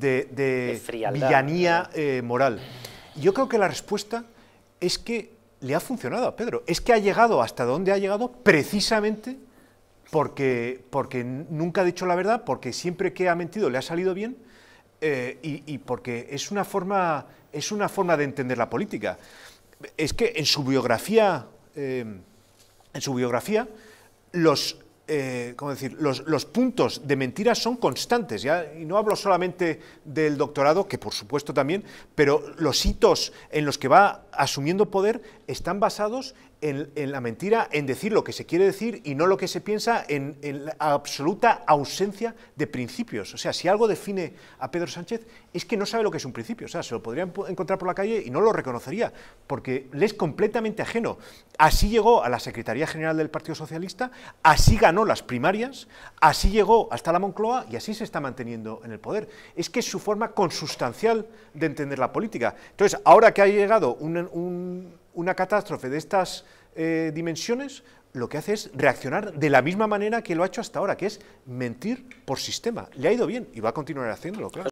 de, villanía eh, moral. Yo creo que la respuesta es que le ha funcionado a Pedro, es que ha llegado hasta donde ha llegado precisamente porque, porque nunca ha dicho la verdad, porque siempre que ha mentido le ha salido bien eh, y, porque es una, forma, es una forma de entender la política. Es que en su biografía, eh, en su biografía los, eh, decir? Los, los, puntos de mentira son constantes, ya, y no hablo solamente del doctorado, que por supuesto también, pero los hitos en los que va asumiendo poder están basados en, en la mentira, en decir lo que se quiere decir y no lo que se piensa, en, en, la absoluta ausencia de principios. O sea, si algo define a Pedro Sánchez es que no sabe lo que es un principio, o sea, se lo podrían encontrar por la calle y no lo reconocería, porque le es completamente ajeno. Así llegó a la Secretaría General del Partido Socialista, así ganó las primarias, así llegó hasta la Moncloa y así se está manteniendo en el poder. Es que es su forma consustancial de entender la política. Entonces, ahora que ha llegado una catástrofe de estas eh, dimensiones, lo que hace es reaccionar de la misma manera que lo ha hecho hasta ahora, que es mentir por sistema. Le ha ido bien y va a continuar haciéndolo, claro.